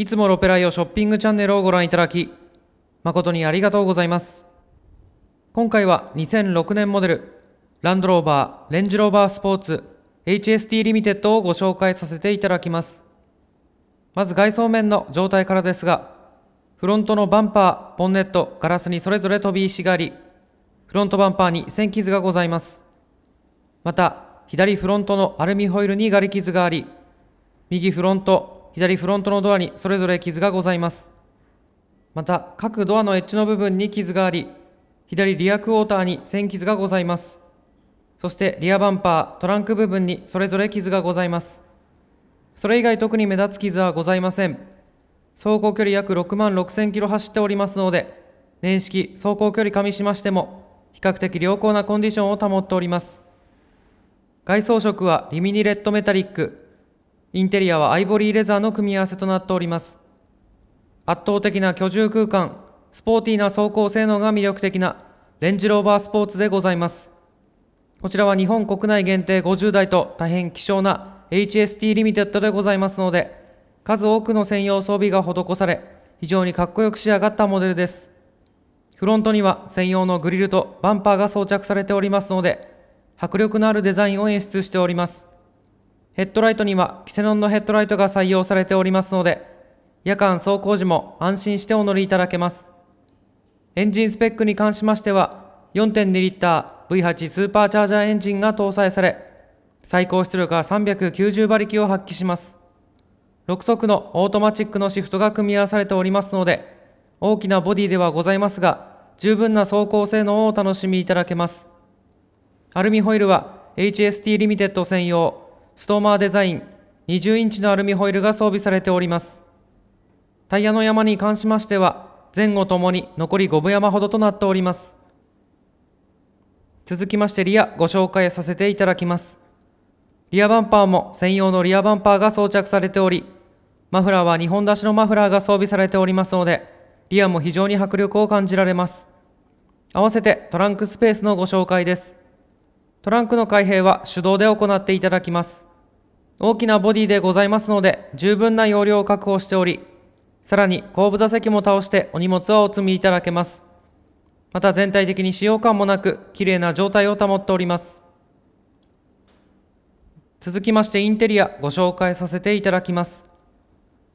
いつもロペライオショッピングチャンネルをご覧いただき、誠にありがとうございます。今回は2006年モデル、ランドローバー、レンジローバースポーツ、HST リミテッドをご紹介させていただきます。まず外装面の状態からですが、フロントのバンパー、ボンネット、ガラスにそれぞれ飛び石があり、フロントバンパーに線傷がございます。また、左フロントのアルミホイルにガリ傷があり、右フロント、左フロントのドアにそれぞれ傷がございますまた各ドアのエッジの部分に傷があり左リアクォーターに線傷がございますそしてリアバンパートランク部分にそれぞれ傷がございますそれ以外特に目立つ傷はございません走行距離約6万6000キロ走っておりますので年式走行距離加味しましても比較的良好なコンディションを保っております外装色はリミニレッドメタリックインテリアはアイボリーレザーの組み合わせとなっております圧倒的な居住空間スポーティーな走行性能が魅力的なレンジローバースポーツでございますこちらは日本国内限定50台と大変希少な HST リミテッドでございますので数多くの専用装備が施され非常にかっこよく仕上がったモデルですフロントには専用のグリルとバンパーが装着されておりますので迫力のあるデザインを演出しておりますヘッドライトにはキセノンのヘッドライトが採用されておりますので、夜間走行時も安心してお乗りいただけます。エンジンスペックに関しましては、4.2リッター V8 スーパーチャージャーエンジンが搭載され、最高出力は390馬力を発揮します。6速のオートマチックのシフトが組み合わされておりますので、大きなボディではございますが、十分な走行性能をお楽しみいただけます。アルミホイルは HST リミテッド専用ストーマーデザイン20インチのアルミホイルが装備されておりますタイヤの山に関しましては前後ともに残り5分山ほどとなっております続きましてリアご紹介させていただきますリアバンパーも専用のリアバンパーが装着されておりマフラーは2本出しのマフラーが装備されておりますのでリアも非常に迫力を感じられます合わせてトランクスペースのご紹介ですトランクの開閉は手動で行っていただきます大きなボディでございますので、十分な容量を確保しており、さらに後部座席も倒してお荷物はお積みいただけます。また全体的に使用感もなく、綺麗な状態を保っております。続きましてインテリアご紹介させていただきます。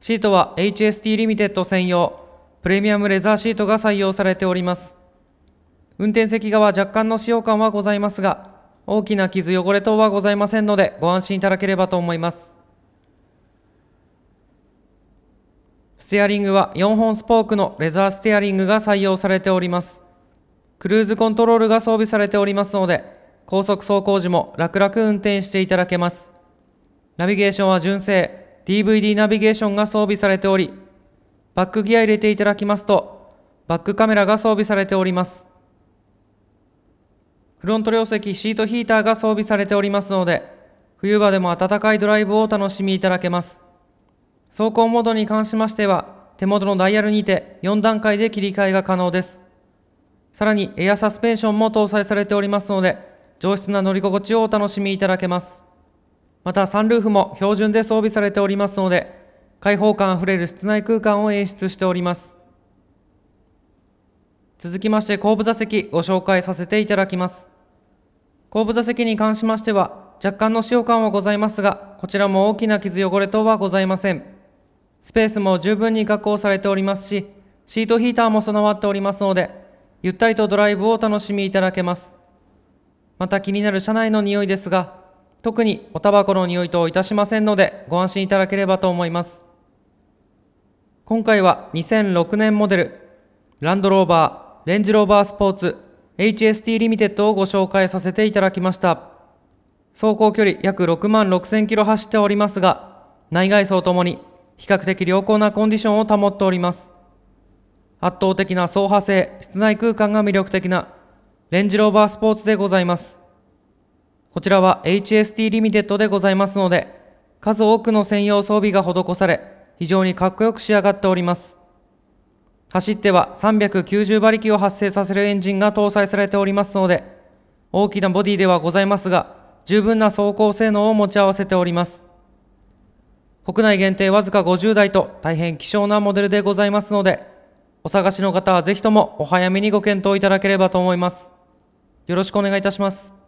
シートは HST リミテッド専用、プレミアムレザーシートが採用されております。運転席側若干の使用感はございますが、大きな傷汚れ等はございませんのでご安心いただければと思いますステアリングは4本スポークのレザーステアリングが採用されておりますクルーズコントロールが装備されておりますので高速走行時も楽々運転していただけますナビゲーションは純正 DVD ナビゲーションが装備されておりバックギア入れていただきますとバックカメラが装備されておりますフロント両席シートヒーターが装備されておりますので、冬場でも暖かいドライブをお楽しみいただけます。走行モードに関しましては、手元のダイヤルにて4段階で切り替えが可能です。さらにエアサスペンションも搭載されておりますので、上質な乗り心地をお楽しみいただけます。またサンルーフも標準で装備されておりますので、開放感あふれる室内空間を演出しております。続きまして後部座席ご紹介させていただきます。後部座席に関しましては、若干の使用感はございますが、こちらも大きな傷汚れ等はございません。スペースも十分に確保されておりますし、シートヒーターも備わっておりますので、ゆったりとドライブをお楽しみいただけます。また気になる車内の匂いですが、特におタバコの匂いといたしませんので、ご安心いただければと思います。今回は2006年モデル、ランドローバー、レンジローバースポーツ、HST リミテッドをご紹介させていただきました。走行距離約6万6000キロ走っておりますが、内外装ともに比較的良好なコンディションを保っております。圧倒的な走破性、室内空間が魅力的なレンジローバースポーツでございます。こちらは HST リミテッドでございますので、数多くの専用装備が施され、非常にかっこよく仕上がっております。走っては390馬力を発生させるエンジンが搭載されておりますので、大きなボディではございますが、十分な走行性能を持ち合わせております。国内限定わずか50台と大変希少なモデルでございますので、お探しの方はぜひともお早めにご検討いただければと思います。よろしくお願いいたします。